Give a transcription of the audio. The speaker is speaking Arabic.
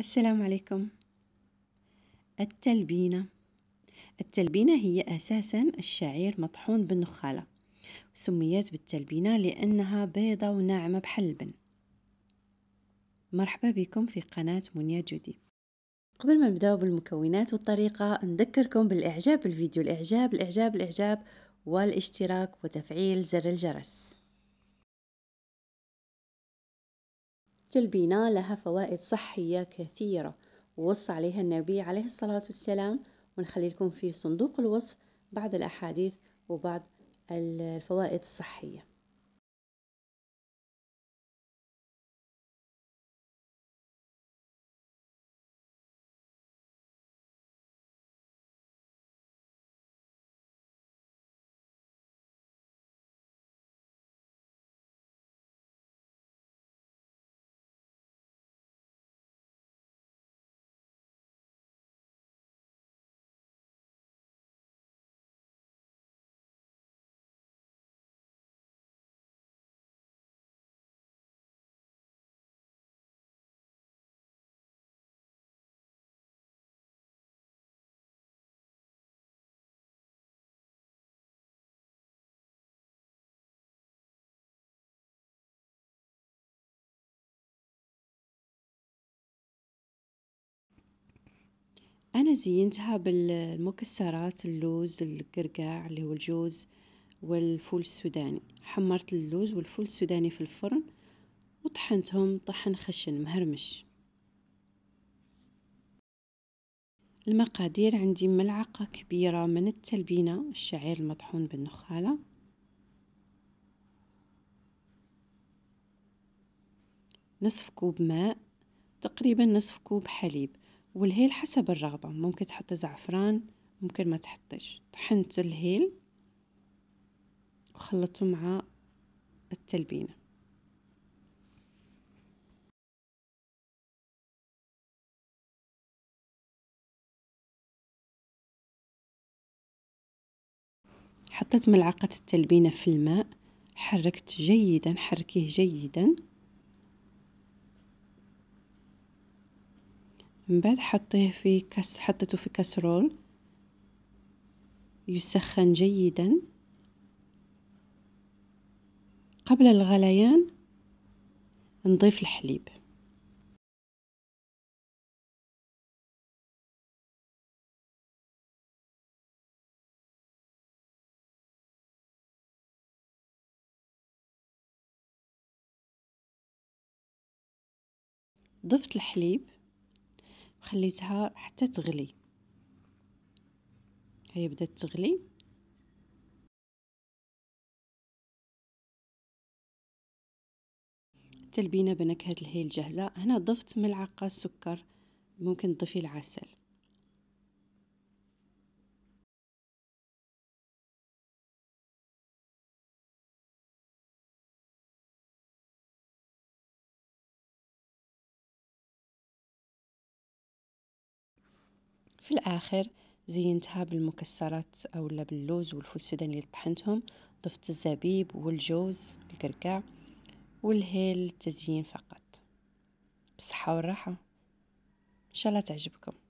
السلام عليكم التلبينة التلبينة هي أساسا الشعير مطحون بالنخالة سميت بالتلبينة لأنها بيضة وناعمة بحال البن مرحبا بكم في قناة منيا جودي قبل ما نبداو بالمكونات والطريقة نذكركم بالإعجاب بالفيديو الإعجاب الإعجاب الإعجاب والاشتراك وتفعيل زر الجرس التلبينة لها فوائد صحية كثيرة ووصى عليها النبي عليه الصلاة والسلام ونخلي لكم في صندوق الوصف بعض الأحاديث وبعض الفوائد الصحية أنا زينتها بالمكسرات اللوز القرقاع اللي هو الجوز والفول السوداني حمرت اللوز والفول السوداني في الفرن وطحنتهم طحن خشن مهرمش المقادير عندي ملعقة كبيرة من التلبينة الشعير المطحون بالنخالة نصف كوب ماء تقريبا نصف كوب حليب والهيل حسب الرغبة ممكن تحط زعفران ممكن ما تحطش طحنت الهيل وخلطته مع التلبينة حطيت ملعقة التلبينة في الماء حركت جيدا حركيه جيدا من بعد حطيه في كس حطته في كسرول يسخن جيدا قبل الغليان نضيف الحليب ضفت الحليب خليتها حتى تغلي هي بدات تغلي تلبينه بنكهه الهيل جاهزه هنا ضفت ملعقه سكر ممكن تضيفي العسل في الآخر زينتها بالمكسرات لا باللوز والفول السوداني اللي طحنتهم ضفت الزبيب والجوز الكركاع والهيل للتزيين فقط بالصحة والراحة إن شاء الله تعجبكم